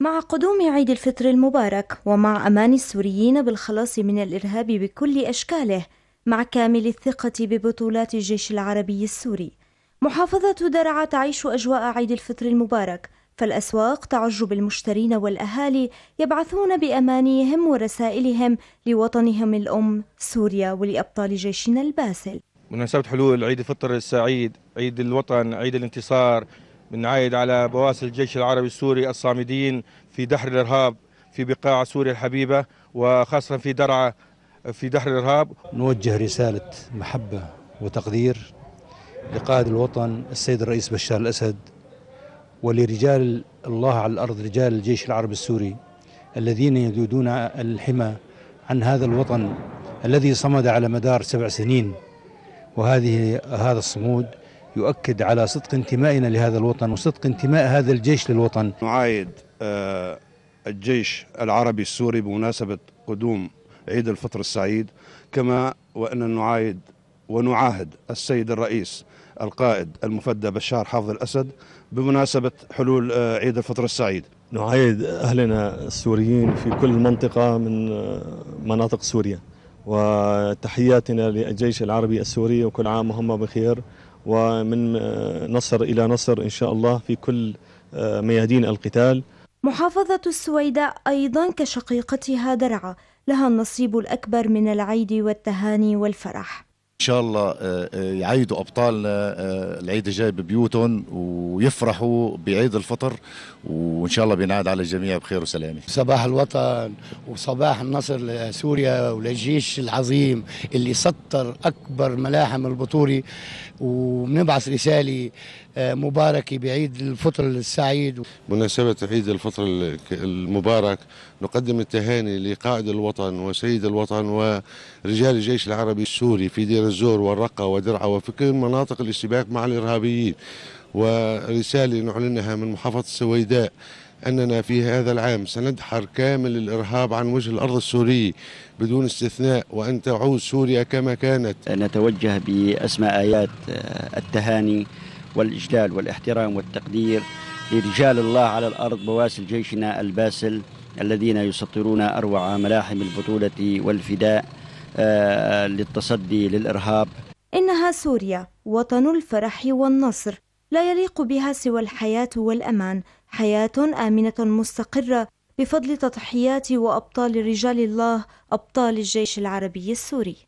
مع قدوم عيد الفطر المبارك ومع امان السوريين بالخلاص من الارهاب بكل اشكاله مع كامل الثقه ببطولات الجيش العربي السوري محافظه درعا تعيش اجواء عيد الفطر المبارك فالاسواق تعج بالمشترين والاهالي يبعثون بامانيهم ورسائلهم لوطنهم الام سوريا ولابطال جيشنا الباسل بمناسبه حلول عيد الفطر السعيد عيد الوطن عيد الانتصار بنعايد على بواسل الجيش العربي السوري الصامدين في دحر الارهاب في بقاع سوريا الحبيبه وخاصه في درعا في دحر الارهاب نوجه رساله محبه وتقدير لقائد الوطن السيد الرئيس بشار الاسد ولرجال الله على الارض رجال الجيش العربي السوري الذين يذودون الحمى عن هذا الوطن الذي صمد على مدار سبع سنين وهذه هذا الصمود يؤكد على صدق انتمائنا لهذا الوطن وصدق انتماء هذا الجيش للوطن نعايد آه، الجيش العربي السوري بمناسبة قدوم عيد الفطر السعيد كما وأن نعايد ونعاهد السيد الرئيس القائد المفدى بشار حافظ الأسد بمناسبة حلول آه، عيد الفطر السعيد نعايد أهلنا السوريين في كل منطقة من آه، مناطق سوريا وتحياتنا للجيش العربي السوري وكل عام وهم بخير ومن آه، نصر إلى نصر إن شاء الله في كل آه، ميادين القتال محافظة السويداء أيضا كشقيقتها درعا لها النصيب الأكبر من العيد والتهاني والفرح ان شاء الله آه، آه، يعيدوا ابطالنا آه، العيد الجاي ببيوتهم ويفرحوا بعيد الفطر وان شاء الله بينعاد على الجميع بخير وسلامه. صباح الوطن وصباح النصر لسوريا وللجيش العظيم اللي سطر اكبر ملاحم البطوله وبنبعث رساله مباركه بعيد الفطر السعيد. بمناسبه عيد الفطر المبارك نقدم التهاني لقائد الوطن وسيد الوطن ورجال الجيش العربي السوري في دير الزور والرقة ودرعة وفي كل مناطق الاشتباك مع الإرهابيين ورسالة نعلنها من محافظة السويداء أننا في هذا العام سندحر كامل الإرهاب عن وجه الأرض السوري بدون استثناء وأن تعود سوريا كما كانت نتوجه بأسماء آيات آه، التهاني والإجلال والاحترام والتقدير لرجال الله على الأرض بواسل جيشنا الباسل الذين يسطرون أروع ملاحم البطولة والفداء آه، للتصدي للإرهاب إنها سوريا وطن الفرح والنصر لا يليق بها سوى الحياة والأمان حياة آمنة مستقرة بفضل تضحيات وأبطال رجال الله أبطال الجيش العربي السوري